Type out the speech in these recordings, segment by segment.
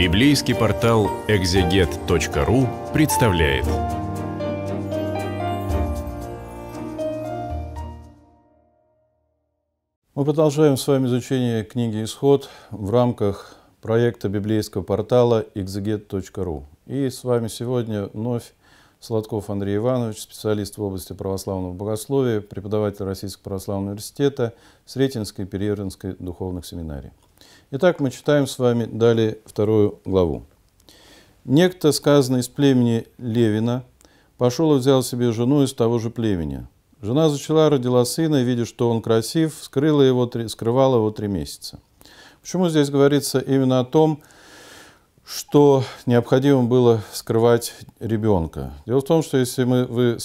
Библейский портал экзегет.ру представляет. Мы продолжаем с вами изучение книги «Исход» в рамках проекта библейского портала экзегет.ру. И с вами сегодня вновь Сладков Андрей Иванович, специалист в области православного богословия, преподаватель Российского православного университета, Сретенской и Перервинской духовных семинарий. Итак, мы читаем с вами далее вторую главу. «Некто, сказанный из племени Левина, пошел и взял себе жену из того же племени. Жена зачала, родила сына, и, видя, что он красив, скрыла его, скрывала его три месяца». Почему здесь говорится именно о том, что необходимо было скрывать ребенка. Дело в том, что если мы, вы,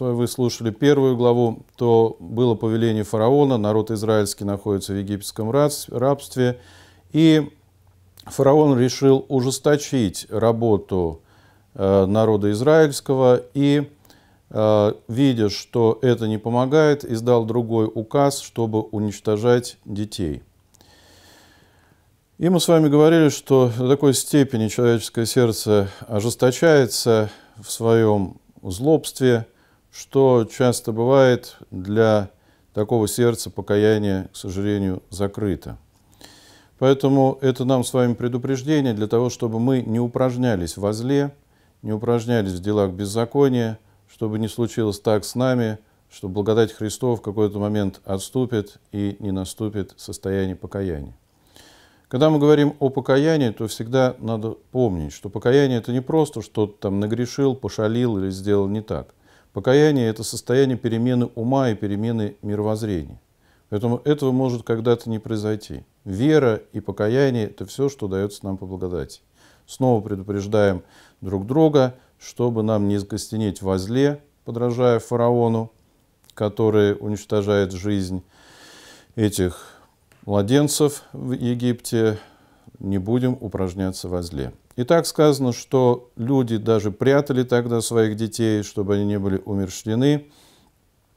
вы слушали первую главу, то было повеление фараона, народ израильский находится в египетском рабстве, и фараон решил ужесточить работу э, народа израильского и, э, видя, что это не помогает, издал другой указ, чтобы уничтожать детей. И мы с вами говорили, что до такой степени человеческое сердце ожесточается в своем злобстве, что часто бывает для такого сердца покаяние, к сожалению, закрыто. Поэтому это нам с вами предупреждение для того, чтобы мы не упражнялись во зле, не упражнялись в делах беззакония, чтобы не случилось так с нами, что благодать Христов в какой-то момент отступит и не наступит состояние покаяния. Когда мы говорим о покаянии, то всегда надо помнить, что покаяние это не просто что-то там нагрешил, пошалил или сделал не так. Покаяние это состояние перемены ума и перемены мировоззрения. Поэтому этого может когда-то не произойти. Вера и покаяние – это все, что дается нам по благодати. Снова предупреждаем друг друга, чтобы нам не закостенеть во зле, подражая фараону, который уничтожает жизнь этих младенцев в Египте, не будем упражняться во зле. И так сказано, что люди даже прятали тогда своих детей, чтобы они не были умерщвлены.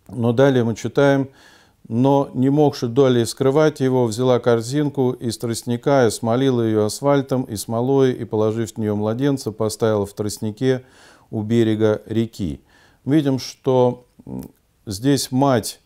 Но далее мы читаем, но, не могши долей скрывать его, взяла корзинку из тростника и смолила ее асфальтом и смолой, и, положив в нее младенца, поставила в тростнике у берега реки. Видим, что здесь мать,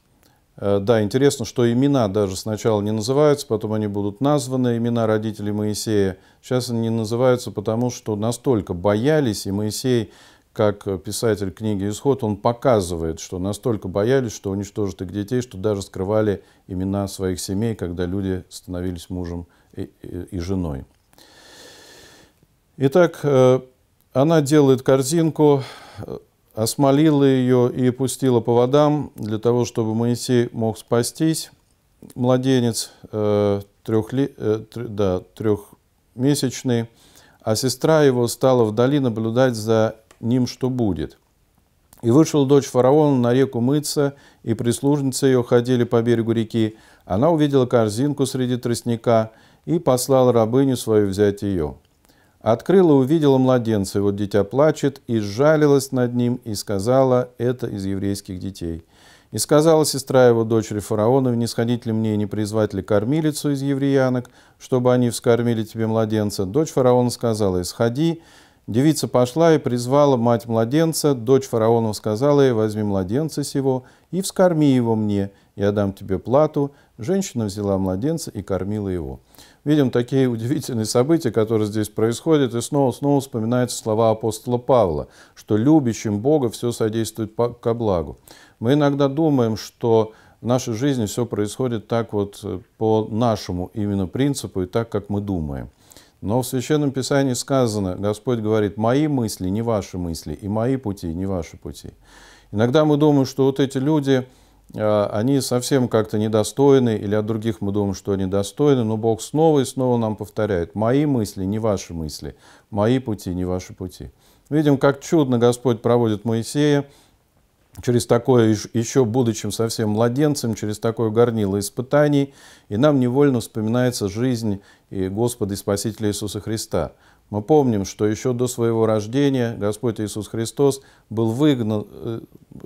э, да, интересно, что имена даже сначала не называются, потом они будут названы, имена родителей Моисея. Сейчас они не называются, потому что настолько боялись, и Моисей как писатель книги «Исход», он показывает, что настолько боялись, что уничтожат их детей, что даже скрывали имена своих семей, когда люди становились мужем и, и, и женой. Итак, э, она делает корзинку, э, осмолила ее и пустила по водам для того, чтобы Моисей мог спастись. Младенец э, трехли, да, трехмесячный, а сестра его стала вдали наблюдать за ним что будет. И вышел дочь фараона на реку мыться, и прислужницы ее ходили по берегу реки. Она увидела корзинку среди тростника и послала рабыню свою взять ее. Открыла, увидела младенца, его дитя плачет, и сжалилась над ним, и сказала, это из еврейских детей. И сказала сестра его дочери фараона, не сходить ли мне и не призвать ли кормилицу из евреянок, чтобы они вскормили тебе младенца. Дочь фараона сказала, сходи. Девица пошла и призвала мать младенца, дочь фараонов сказала ей, возьми младенца сего и вскорми его мне, я дам тебе плату. Женщина взяла младенца и кормила его. Видим такие удивительные события, которые здесь происходят, и снова-снова вспоминаются слова апостола Павла, что любящим Бога все содействует ко благу. Мы иногда думаем, что в нашей жизни все происходит так вот э, по нашему именно принципу и так, как мы думаем. Но в Священном Писании сказано, Господь говорит, мои мысли не ваши мысли, и мои пути не ваши пути. Иногда мы думаем, что вот эти люди, а, они совсем как-то недостойны, или от других мы думаем, что они достойны, но Бог снова и снова нам повторяет, мои мысли не ваши мысли, мои пути не ваши пути. Видим, как чудно Господь проводит Моисея, через такое, еще будучи совсем младенцем, через такое горнило испытаний, и нам невольно вспоминается жизнь и Господа и Спасителя Иисуса Христа. Мы помним, что еще до своего рождения Господь Иисус Христос был выгнан, э,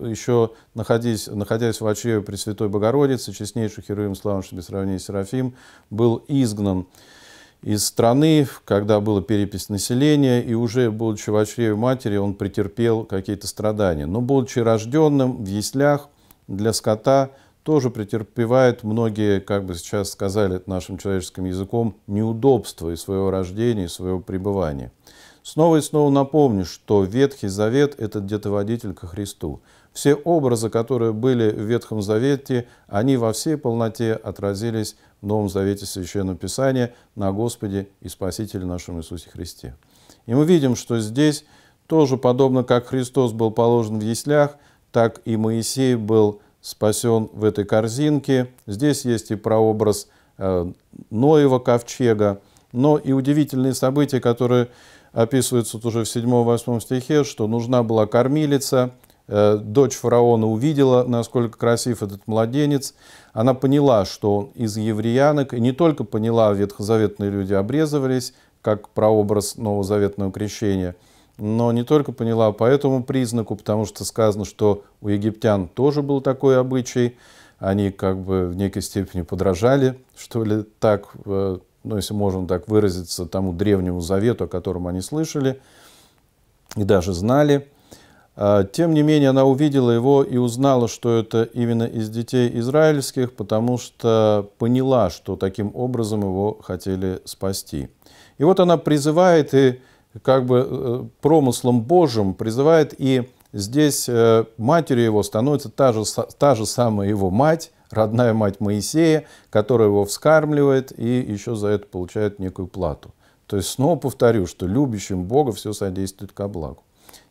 еще находясь, находясь в очреве Пресвятой Богородицы, честнейший Херувим, славивший без сравнения Серафим, был изгнан из страны, когда была перепись населения, и уже, будучи в очреве матери, он претерпел какие-то страдания. Но, будучи рожденным в яслях, для скота тоже претерпевает многие, как бы сейчас сказали нашим человеческим языком, неудобства и своего рождения, и своего пребывания. Снова и снова напомню, что Ветхий Завет – это детоводитель ко Христу. Все образы, которые были в Ветхом Завете, они во всей полноте отразились в Новом Завете Священного Писания на Господе и Спасителе нашем Иисусе Христе. И мы видим, что здесь тоже, подобно как Христос был положен в яслях, так и Моисей был спасен в этой корзинке. Здесь есть и прообраз э, Ноева ковчега, но и удивительные события, которые описываются уже в 7-8 стихе, что нужна была кормилица, Э, дочь фараона увидела, насколько красив этот младенец. Она поняла, что он из евреянок. И не только поняла, а ветхозаветные люди обрезывались, как прообраз новозаветного крещения, но не только поняла по этому признаку, потому что сказано, что у египтян тоже был такой обычай. Они как бы в некой степени подражали, что ли, так, э, ну, если можно так выразиться, тому древнему завету, о котором они слышали и даже знали – а, тем не менее, она увидела его и узнала, что это именно из детей израильских, потому что поняла, что таким образом его хотели спасти. И вот она призывает и как бы э, промыслом Божьим призывает, и здесь э, матерью его становится та же, та же самая его мать, родная мать Моисея, которая его вскармливает и еще за это получает некую плату. То есть снова повторю, что любящим Бога все содействует ко благу.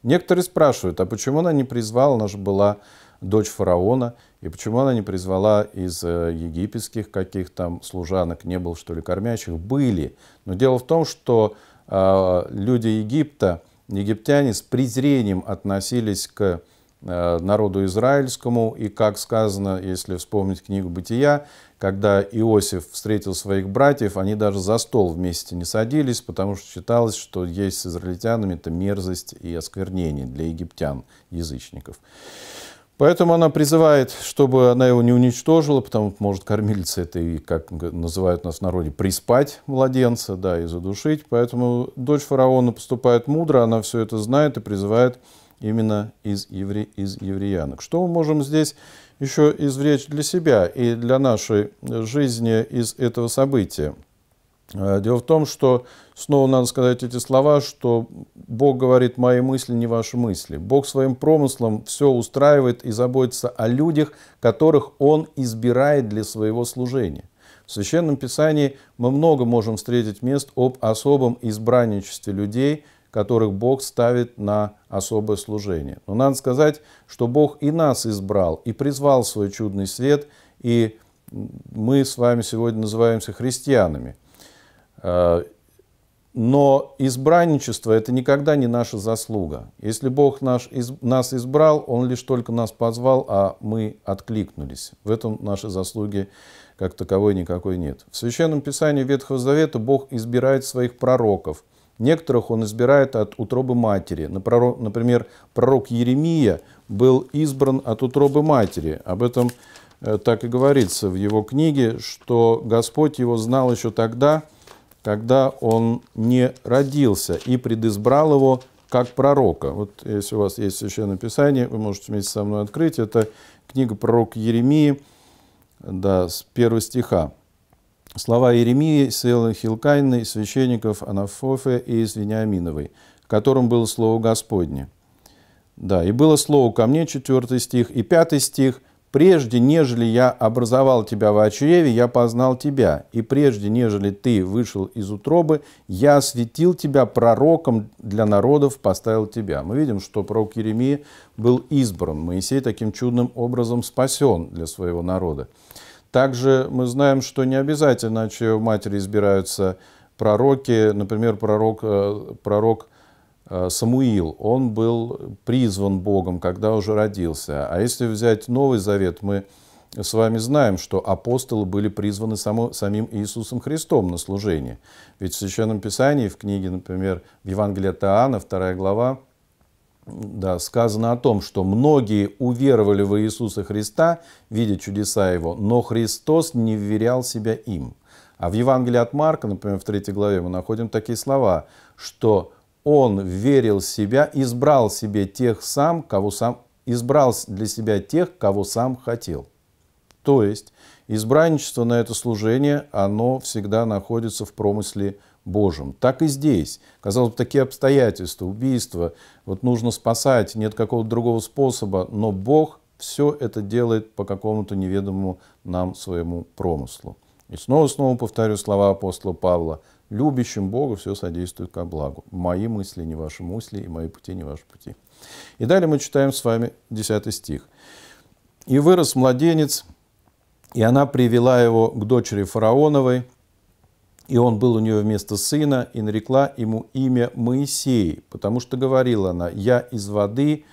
Некоторые спрашивают, а почему она не призвала, она же была дочь фараона, и почему она не призвала из э, египетских каких там служанок, не было что ли кормящих? Были. Но дело в том, что э, люди Египта, египтяне с презрением относились к Э, народу израильскому. И как сказано, если вспомнить книгу «Бытия», когда Иосиф встретил своих братьев, они даже за стол вместе не садились, потому что считалось, что есть с израильтянами это мерзость и осквернение для египтян, язычников. Поэтому она призывает, чтобы она его не уничтожила, потому что может кормилица это и, как называют нас в народе, приспать младенца, да, и задушить. Поэтому дочь фараона поступает мудро, она все это знает и призывает именно из, евре, из евреянок. Что мы можем здесь еще извлечь для себя и для нашей жизни из этого события? А, дело в том, что снова надо сказать эти слова, что Бог говорит «мои мысли, не ваши мысли». Бог своим промыслом все устраивает и заботится о людях, которых Он избирает для своего служения. В Священном Писании мы много можем встретить мест об особом избранничестве людей – которых Бог ставит на особое служение. Но надо сказать, что Бог и нас избрал, и призвал свой чудный свет, и мы с вами сегодня называемся христианами. Э, но избранничество – это никогда не наша заслуга. Если Бог наш, из, нас избрал, Он лишь только нас позвал, а мы откликнулись. В этом нашей заслуги как таковой никакой нет. В Священном Писании Ветхого Завета Бог избирает своих пророков, Некоторых он избирает от утробы матери. Например, пророк Еремия был избран от утробы матери. Об этом э, так и говорится в его книге, что Господь его знал еще тогда, когда он не родился, и предизбрал его как пророка. Вот если у вас есть Священное Писание, вы можете вместе со мной открыть. Это книга пророка Еремии, да, с первого стиха слова Иеремии, Силы Хилкайны, священников Анафофе и из Вениаминовой, в было слово Господне. Да, и было слово ко мне, четвертый стих, и пятый стих, «Прежде, нежели я образовал тебя в очреве, я познал тебя, и прежде, нежели ты вышел из утробы, я осветил тебя пророком для народов, поставил тебя». Мы видим, что пророк Еремия был избран, Моисей таким чудным образом спасен для своего народа. Также мы знаем, что не обязательно от чрева матери избираются пророки. Например, пророк, э, пророк э, Самуил, он был призван Богом, когда уже родился. А если взять Новый Завет, мы с вами знаем, что апостолы были призваны само, самим Иисусом Христом на служение. Ведь в Священном Писании, в книге, например, в Евангелии от Иоанна, вторая глава, да, сказано о том, что многие уверовали во Иисуса Христа, видя чудеса Его, но Христос не вверял себя им. А в Евангелии от Марка, например, в третьей главе мы находим такие слова, что Он верил себя, избрал себе тех сам, кого сам, избрал для себя тех, кого сам хотел. То есть избранничество на это служение, оно всегда находится в промысле Христа Божьим. Так и здесь. Казалось бы, такие обстоятельства, убийства, вот нужно спасать, нет какого-то другого способа, но Бог все это делает по какому-то неведомому нам своему промыслу. И снова-снова повторю слова апостола Павла. Любящим Богу все содействует ко благу. Мои мысли не ваши мысли, и мои пути не ваши пути. И далее мы читаем с вами 10 стих. «И вырос младенец, и она привела его к дочери фараоновой, и он был у нее вместо сына, и нарекла ему имя Моисей, потому что говорила она, я из воды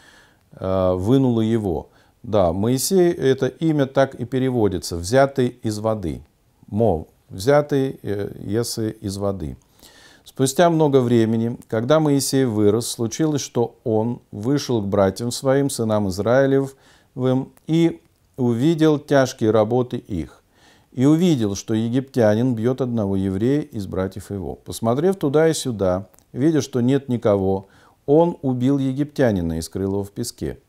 э, вынула его. Да, Моисей это имя так и переводится, взятый из воды. Мо, взятый, э, если из воды. Спустя много времени, когда Моисей вырос, случилось, что он вышел к братьям своим, сынам Израилевым, и увидел тяжкие работы их и увидел, что египтянин бьет одного еврея из братьев его. Посмотрев туда и сюда, видя, что нет никого, он убил египтянина и скрыл его в песке.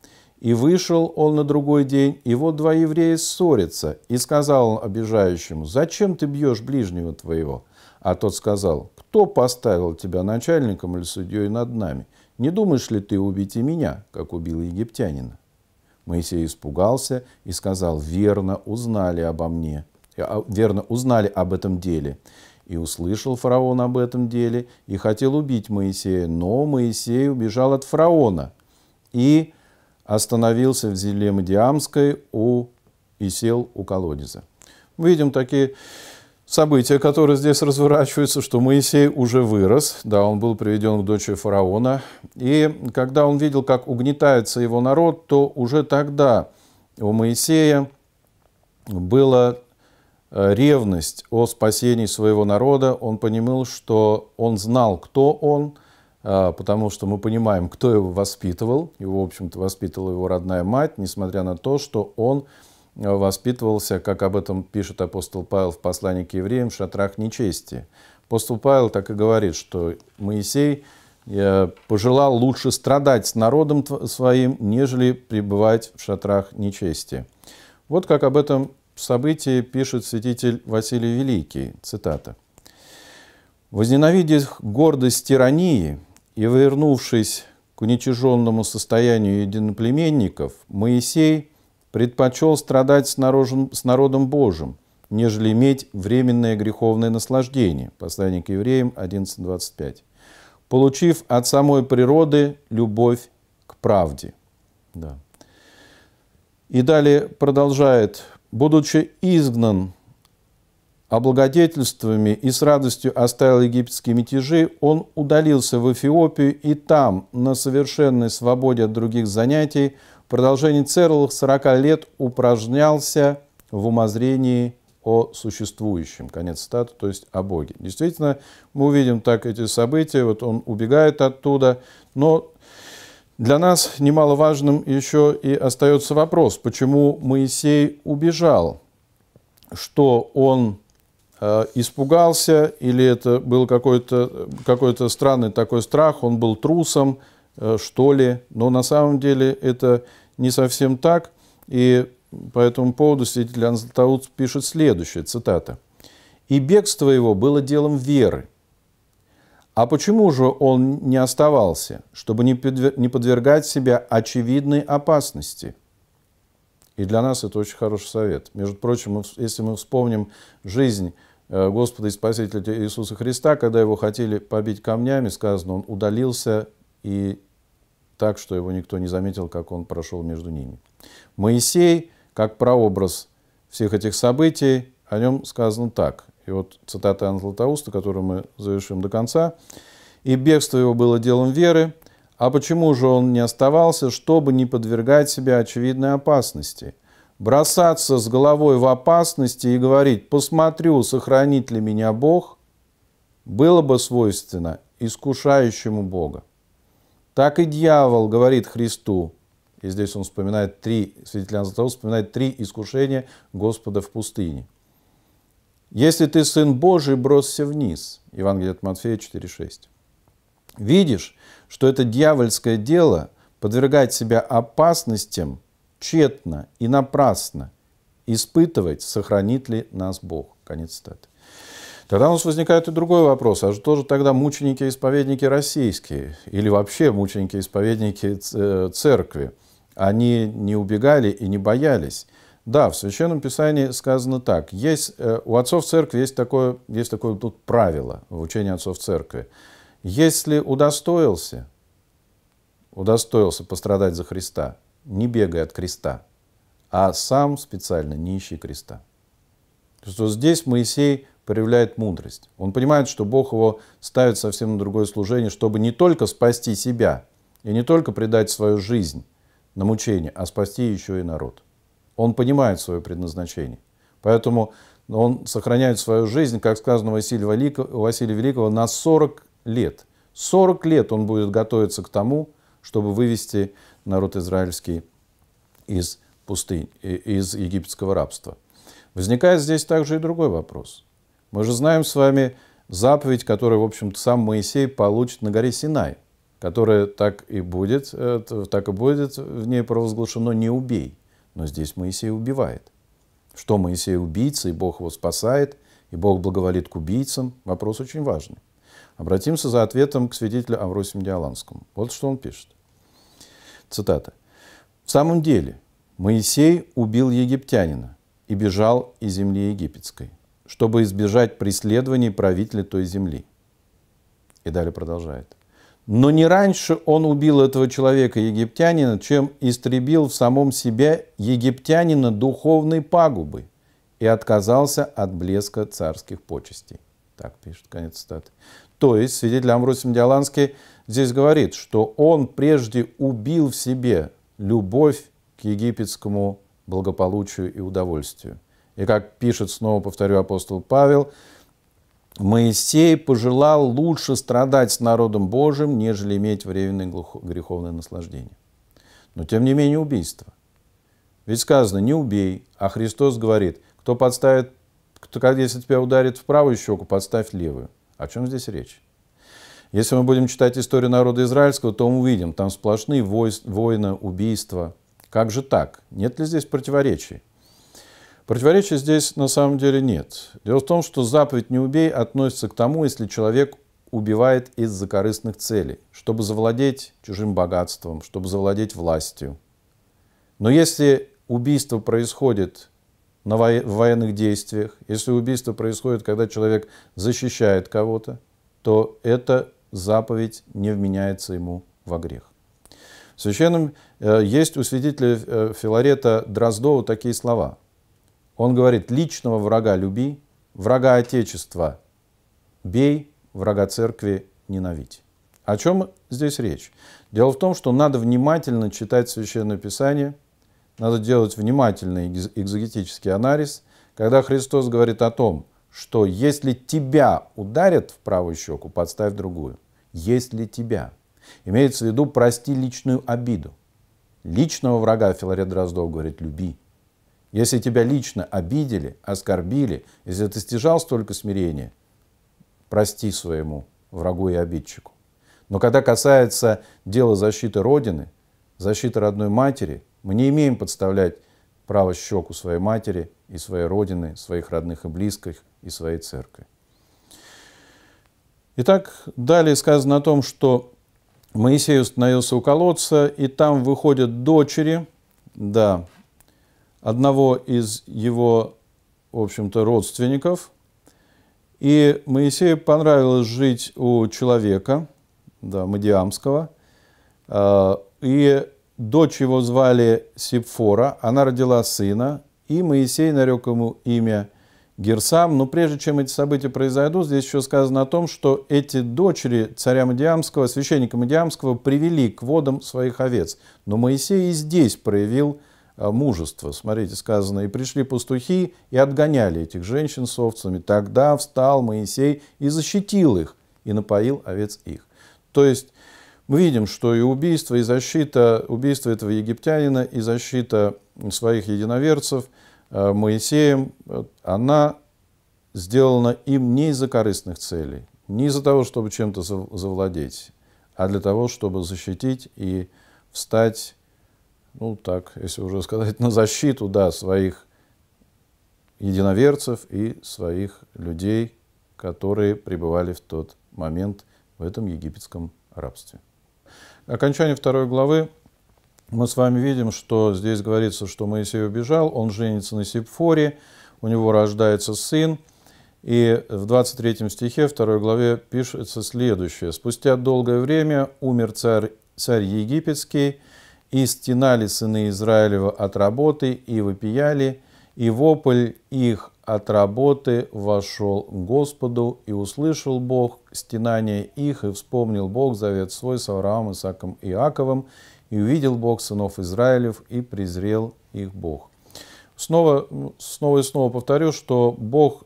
И вышел он на другой день, и вот два еврея ссорятся. И сказал он обижающему, «Зачем ты бьешь ближнего твоего?» А тот сказал, «Кто поставил тебя начальником или судьей над нами? Не думаешь ли ты убить и меня, как убил египтянина?» Моисей испугался и сказал, «Верно, узнали обо мне, Э, а, верно, узнали об этом деле. И услышал фараон об этом деле, и хотел убить Моисея, но Моисей убежал от фараона и остановился в земле Мадиамской у, и сел у колодеза. Мы видим такие события, которые здесь разворачиваются, что Моисей уже вырос, да, он был приведен к дочери фараона, и когда он видел, как угнетается его народ, то уже тогда у Моисея было Э, ревность о спасении своего народа, он понимал, что он знал, кто он, э, потому что мы понимаем, кто его воспитывал. Его, в общем-то, воспитывала его родная мать, несмотря на то, что он э, воспитывался, как об этом пишет апостол Павел в послании к евреям, в шатрах нечести. Апостол Павел так и говорит, что Моисей пожелал лучше страдать с народом своим, нежели пребывать в шатрах нечести. Вот как об этом событии пишет святитель Василий Великий, цитата. «Возненавидев гордость тирании и вернувшись к уничиженному состоянию единоплеменников, Моисей предпочел страдать с народом, с народом Божьим, нежели иметь временное греховное наслаждение». Послание к евреям 11.25. «Получив от самой природы любовь к правде». Да. И далее продолжает будучи изгнан облагодетельствами и с радостью оставил египетские мятежи, он удалился в Эфиопию и там, на совершенной свободе от других занятий, в продолжении целых 40 лет упражнялся в умозрении о существующем. Конец стату, то есть о Боге. Действительно, мы увидим так эти события, вот он убегает оттуда, но для нас немаловажным еще и остается вопрос, почему Моисей убежал, что он э, испугался, или это был какой-то какой то странный такой страх, он был трусом, э, что ли. Но на самом деле это не совсем так, и по этому поводу свидетель Анзлатаут пишет следующее, цитата. «И бегство его было делом веры, а почему же он не оставался, чтобы не подвергать себя очевидной опасности? И для нас это очень хороший совет. Между прочим, если мы вспомним жизнь э, Господа и Спасителя Иисуса Христа, когда его хотели побить камнями, сказано, он удалился и так, что его никто не заметил, как он прошел между ними. Моисей, как прообраз всех этих событий, о нем сказано так. И вот цитата Анна Златоуста, которую мы завершим до конца. «И бегство его было делом веры, а почему же он не оставался, чтобы не подвергать себя очевидной опасности? Бросаться с головой в опасности и говорить «посмотрю, сохранит ли меня Бог» было бы свойственно искушающему Бога. Так и дьявол говорит Христу, и здесь он вспоминает три, святитель Анна вспоминает три искушения Господа в пустыне – если ты Сын Божий, бросься вниз. Евангелие от Матфея 4,6. Видишь, что это дьявольское дело подвергать себя опасностям тщетно и напрасно, испытывать, сохранит ли нас Бог. Конец цитаты. Тогда у нас возникает и другой вопрос, а что же тогда мученики-исповедники российские или вообще мученики-исповедники э, церкви? Они не убегали и не боялись. Да, в Священном Писании сказано так. Есть, э, у отцов церкви есть такое, есть такое тут правило в учении отцов церкви. Если удостоился, удостоился пострадать за Христа, не бегай от креста, а сам специально не ищи креста. То есть вот здесь Моисей проявляет мудрость. Он понимает, что Бог его ставит совсем на другое служение, чтобы не только спасти себя и не только предать свою жизнь на мучение, а спасти еще и народ. Он понимает свое предназначение. Поэтому он сохраняет свою жизнь, как сказано Василия Великого, Василия Великого, на 40 лет. 40 лет он будет готовиться к тому, чтобы вывести народ израильский из пустынь, из египетского рабства. Возникает здесь также и другой вопрос. Мы же знаем с вами заповедь, которую, в общем-то, сам Моисей получит на горе Синай, которая так и будет, э, так и будет в ней провозглашено «не убей». Но здесь Моисей убивает. Что Моисей убийца, и Бог его спасает, и Бог благоволит к убийцам, вопрос очень важный. Обратимся за ответом к свидетелю Авросиму Диаланскому. Вот что он пишет. Цитата. «В самом деле, Моисей убил египтянина и бежал из земли египетской, чтобы избежать преследований правителя той земли». И далее продолжает. Но не раньше он убил этого человека, египтянина, чем истребил в самом себе египтянина духовной пагубы и отказался от блеска царских почестей. Так пишет конец цитаты. То есть свидетель Амросим Диаланский здесь говорит, что он прежде убил в себе любовь к египетскому благополучию и удовольствию. И как пишет, снова повторю, апостол Павел – Моисей пожелал лучше страдать с народом Божьим, нежели иметь временное греховное наслаждение. Но тем не менее убийство. Ведь сказано, не убей, а Христос говорит, кто подставит, кто, если тебя ударит в правую щеку, подставь левую. О чем здесь речь? Если мы будем читать историю народа израильского, то мы увидим, там сплошные войны, убийства. Как же так? Нет ли здесь противоречий? Противоречия здесь на самом деле нет. Дело в том, что заповедь «не убей» относится к тому, если человек убивает из-за корыстных целей, чтобы завладеть чужим богатством, чтобы завладеть властью. Но если убийство происходит на во- в военных действиях, если убийство происходит, когда человек защищает кого-то, то эта заповедь не вменяется ему во грех. В Священном э, есть у свидетеля э, Филарета Дроздова такие слова – он говорит, личного врага люби, врага Отечества бей, врага церкви ненавидь. О чем здесь речь? Дело в том, что надо внимательно читать Священное Писание, надо делать внимательный экзогетический анализ, когда Христос говорит о том, что если тебя ударят в правую щеку, подставь другую. Если тебя. Имеется в виду, прости личную обиду. Личного врага Филарет Дроздов говорит, люби. Если тебя лично обидели, оскорбили, если ты стяжал столько смирения, прости своему врагу и обидчику. Но когда касается дела защиты Родины, защиты родной матери, мы не имеем подставлять право щеку своей матери и своей Родины, своих родных и близких и своей церкви. Итак, далее сказано о том, что Моисей установился у колодца, и там выходят дочери, да, одного из его, в общем-то, родственников. И Моисею понравилось жить у человека, да, Мадиамского. А, и дочь его звали Сипфора, она родила сына, и Моисей нарек ему имя Герсам. Но прежде чем эти события произойдут, здесь еще сказано о том, что эти дочери царя Мадиамского, священника Мадиамского, привели к водам своих овец. Но Моисей и здесь проявил Э, мужество. Смотрите, сказано, «И пришли пастухи и отгоняли этих женщин с овцами. Тогда встал Моисей и защитил их, и напоил овец их». То есть мы видим, что и убийство, и защита, убийство этого египтянина, и защита своих единоверцев э, Моисеем, э, она сделана им не из-за корыстных целей, не из-за того, чтобы чем-то завладеть, а для того, чтобы защитить и встать ну так, если уже сказать, на защиту, да, своих единоверцев и своих людей, которые пребывали в тот момент в этом египетском рабстве. Окончание второй главы мы с вами видим, что здесь говорится, что Моисей убежал, он женится на Сепфоре, у него рождается сын, и в 23 стихе второй главе пишется следующее. «Спустя долгое время умер царь, царь египетский, и стенали сыны Израилева от работы, и вопияли, и вопль их от работы вошел к Господу, и услышал Бог стенание их, и вспомнил Бог завет свой с Авраамом, Исаком и Иаковым, и увидел Бог сынов Израилев, и презрел их Бог. Снова, ну, снова и снова повторю, что Бог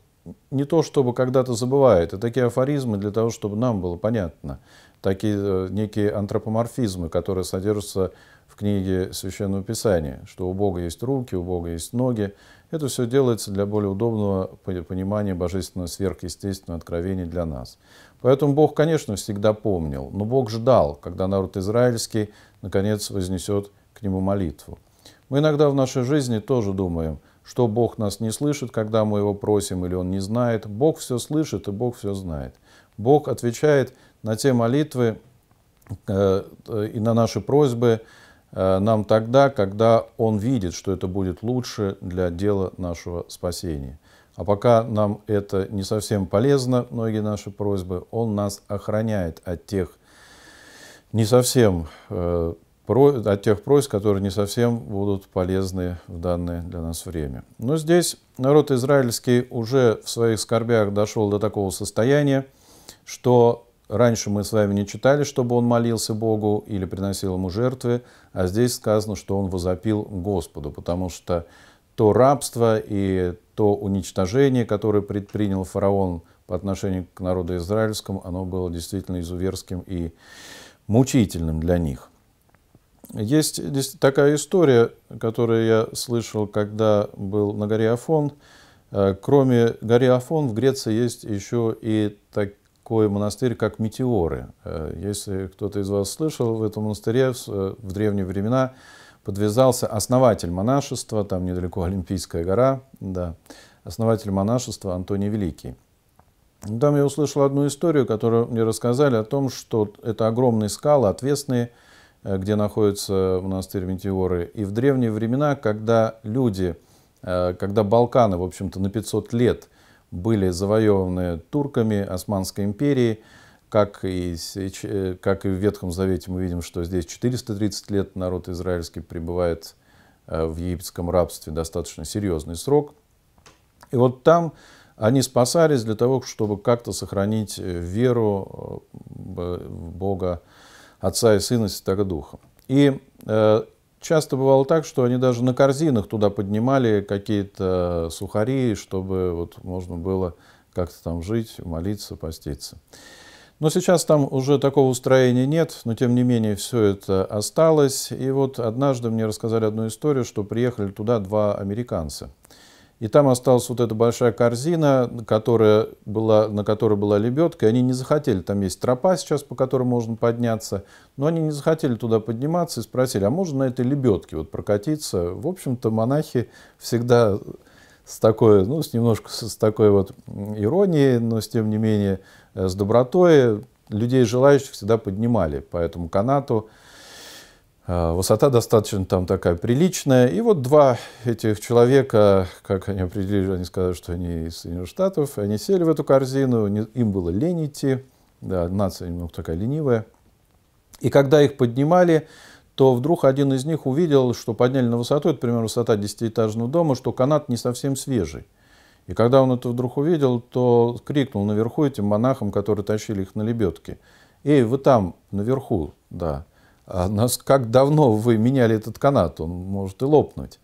не то чтобы когда-то забывает, Это такие афоризмы для того, чтобы нам было понятно, такие э, некие антропоморфизмы, которые содержатся в книге Священного Писания, что у Бога есть руки, у Бога есть ноги. Это все делается для более удобного понимания божественного сверхъестественного откровения для нас. Поэтому Бог, конечно, всегда помнил, но Бог ждал, когда народ израильский наконец вознесет к нему молитву. Мы иногда в нашей жизни тоже думаем, что Бог нас не слышит, когда мы его просим, или он не знает. Бог все слышит и Бог все знает. Бог отвечает на те молитвы э, и на наши просьбы, Э, нам тогда, когда Он видит, что это будет лучше для дела нашего спасения. А пока нам это не совсем полезно, многие наши просьбы, Он нас охраняет от тех не совсем э, от тех просьб, которые не совсем будут полезны в данное для нас время. Но здесь народ израильский уже в своих скорбях дошел до такого состояния, что Раньше мы с вами не читали, чтобы он молился Богу или приносил ему жертвы, а здесь сказано, что он возопил Господу, потому что то рабство и то уничтожение, которое предпринял фараон по отношению к народу израильскому, оно было действительно изуверским и мучительным для них. Есть такая история, которую я слышал, когда был на горе Афон. Э, кроме Горе Афон в Греции есть еще и так, такой монастырь, как Метеоры. Э, если кто-то из вас слышал, в этом монастыре э, в древние времена подвязался основатель монашества, там недалеко Олимпийская гора, да, основатель монашества Антоний Великий. Ну, там я услышал одну историю, которую мне рассказали о том, что это огромные скалы, отвесные, э, где находится монастырь Метеоры. И в древние времена, когда люди, когда Балканы, в общем-то, на 500 лет были завоеваны турками Османской империи, как и, э, как и в Ветхом Завете мы видим, что здесь 430 лет народ израильский пребывает э, в египетском рабстве достаточно серьезный срок. И вот там они спасались для того, чтобы как-то сохранить э, веру в Бога Отца и Сына и Святого Духа. И часто бывало так, что они даже на корзинах туда поднимали какие-то сухари, чтобы вот можно было как-то там жить, молиться, поститься. Но сейчас там уже такого устроения нет, но тем не менее все это осталось. И вот однажды мне рассказали одну историю, что приехали туда два американца – и там осталась вот эта большая корзина, которая была, на которой была лебедка. И они не захотели, там есть тропа сейчас, по которой можно подняться, но они не захотели туда подниматься и спросили, а можно на этой лебедке вот прокатиться? В общем-то, монахи всегда с такой, ну, с немножко с такой вот иронией, но с тем не менее э, с добротой э, людей желающих всегда поднимали по этому канату. А, высота достаточно там такая приличная. И вот два этих человека, как они определили, они сказали, что они из Соединенных Штатов, они сели в эту корзину, им было лень идти, да, нация немного такая ленивая. И когда их поднимали, то вдруг один из них увидел, что подняли на высоту, это примерно высота 10-этажного дома, что канат не совсем свежий. И когда он это вдруг увидел, то крикнул наверху этим монахам, которые тащили их на лебедке. «Эй, вы там, наверху, да, а нас как давно вы меняли этот канат, он может и лопнуть.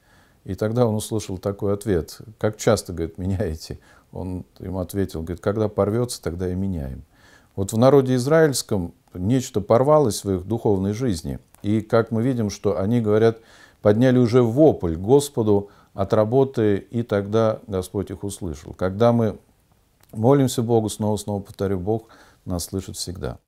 И тогда он услышал такой ответ, как часто, говорит, меняете? Он ему ответил, говорит, когда порвется, тогда и меняем. Вот в народе израильском нечто порвалось в их духовной жизни. И как мы видим, что они, говорят, подняли уже вопль Господу от работы, и тогда Господь их услышал. Когда мы молимся Богу, снова-снова повторю, Бог нас слышит всегда.